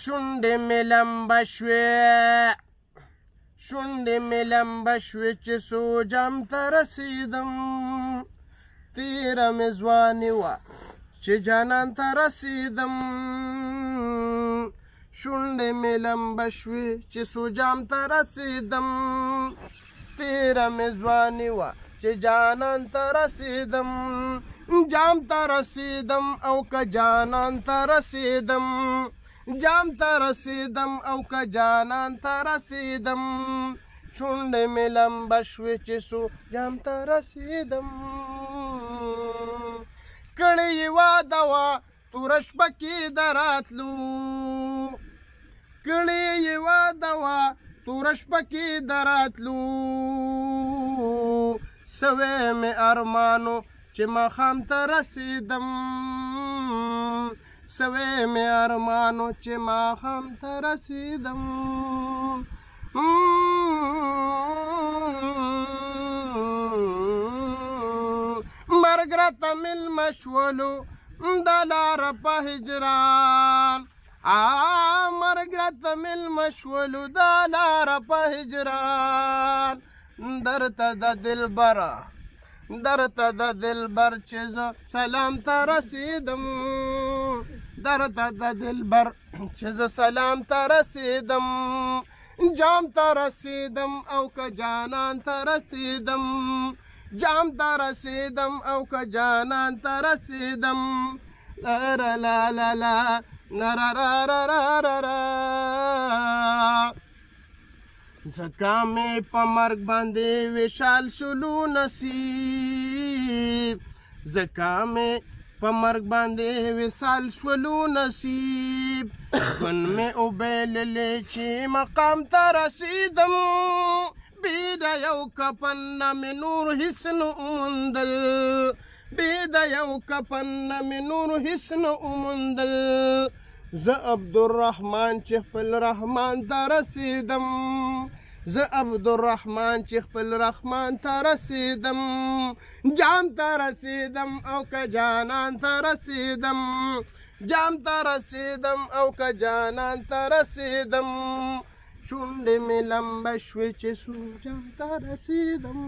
شونډې مې لمبه شوې شونډې مې لمبه شوې چې څو جام ته رسېدم تیره مې ځواني وه چې جانان ته رسېدم شونډې مې لمبه شوې چې څو جام ته رسېدم تیره مې ځواني وه چې جانان ته رسېدم جام ته رسیدم او که جانان ته رسیدم جام ته رسیدم او که جانان ته رسیدم شونډې مې لمبه شوې چې سو جام ته رسیدم کړې یې واده وه توره شپه کې د راتلو کړې یې واده وه توره شپه کې د راتلو سوی مې ارمانو چې مخام ته رسیدم سوې مې ارمانو چې مخام ته رسیدم مرګ راته میلمه شولو د لاره په هجران مرګ راته میلمه شولو د لاره په هجران درته د دلبره درته د دلبر چې زه سلام ته رسیدم درته د دلبر چې زه سلام ته رسیدم جام ته رسیدم او که جانان ته رسیدم جام ته رسیدم او که جانان ته رسیدم لا لا لا لا لا را را را را را زکا مې په مرګ باندې وشال شلو نصیب زکا مې په مرګ باندې وشال شلو نصیب ګن مې او بیل چې مقام ته رسیدم بيد یو کفن مې نور هیڅ نو مندل بيد یو کفن مې نور هیڅ نو مندل ز عبدالرحمن چې خپل رحمان ته رسیدم ز عبدالرحمن چې خپل رحمان ته رسیدم جام ته رسیدم او که جانان ته رسیدم جام ته رسیدم او که جانان ته رسیدم شونډې مې لمبه شوې چې سو جام ته رسیدم